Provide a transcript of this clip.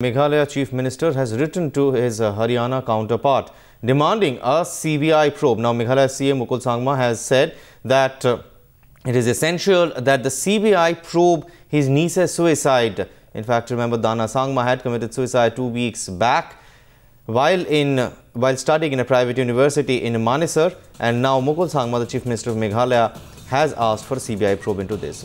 Meghalaya Chief Minister has written to his uh, Haryana counterpart demanding a CBI probe. Now, Meghalaya CM Mukul Sangma has said that uh, it is essential that the CBI probe his niece's suicide. In fact, remember Dana Sangma had committed suicide two weeks back while in while studying in a private university in Manesar and now Mukul Sangma, the Chief Minister of Meghalaya, has asked for CBI probe into this.